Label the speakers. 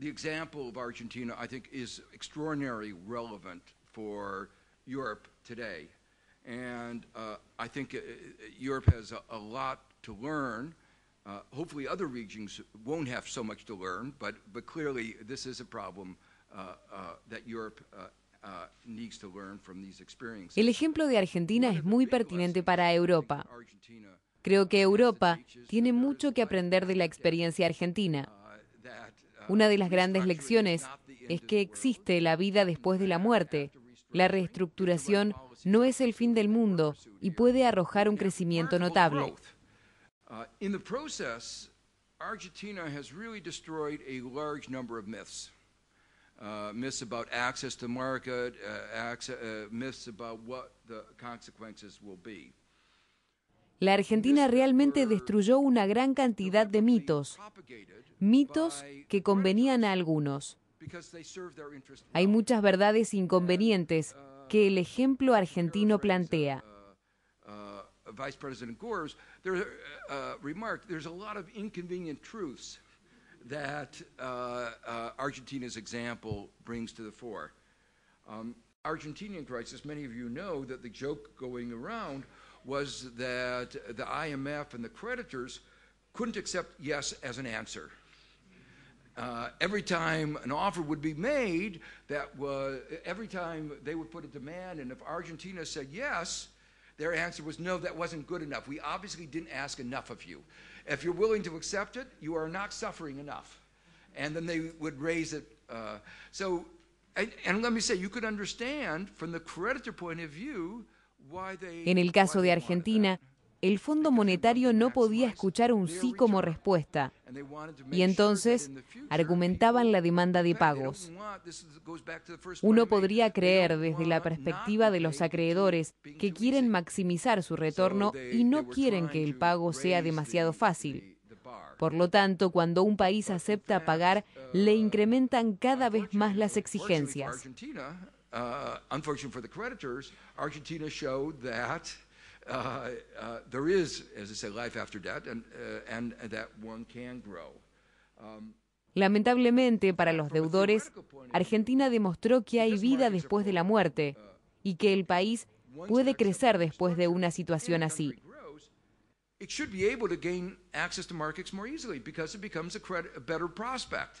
Speaker 1: the example of Argentina, I think, is extraordinarily relevant for Europe today. And uh, I think uh, uh, Europe has a, a, lot to learn. Uh, hopefully, other regions won't have so much to learn, but, but clearly, this is a problem uh, uh, that Europe El ejemplo
Speaker 2: de Argentina es muy pertinente para Europa. Creo que Europa tiene mucho que aprender de la experiencia argentina. Una de las grandes lecciones es que existe la vida después de la muerte. La reestructuración no es el fin del mundo y puede arrojar un crecimiento notable.
Speaker 1: Uh, Argentina has really destroyed a large number of myths. Uh, myths about access to market, uh, access, uh, myths about what the consequences will be
Speaker 2: la Argentina realmente destruyó una gran cantidad de mitos, mitos que convenían a algunos. Hay muchas verdades inconvenientes que el ejemplo argentino plantea.
Speaker 1: Vice President Gore's there, uh, uh, there's a lot of inconvenient truths that uh, uh, Argentina's example brings to the fore. Um, Argentinian crisis, many of you know that the joke going around was that the IMF and the creditors couldn't accept yes as an answer. Uh, every time an offer would be made, that was every time they would put a demand, and if Argentina said yes, their answer was no, that wasn't good enough. We obviously didn't ask enough of you. If you're willing to accept it, you are not suffering enough. And then they would raise it. Uh, so, and, and let me say, you could understand from the creditor point of view En el
Speaker 2: caso de Argentina, el Fondo Monetario no podía escuchar un sí como respuesta. Y entonces argumentaban la demanda de pagos. Uno podría creer desde la perspectiva de los acreedores que quieren maximizar su retorno y no quieren que el pago sea demasiado fácil. Por lo tanto, cuando un país acepta pagar, le incrementan cada vez más las exigencias
Speaker 1: uh, unfortunately for the creditors, Argentina showed that uh, uh, there is, as I say, life after debt and, uh, and that one can grow. Um,
Speaker 2: Lamentablemente para los deudores, Argentina demostró que hay vida después de la muerte uh, y que el país puede crecer después de una situación así.
Speaker 1: It should be able to gain access to markets more easily because it becomes a, credit, a better prospect.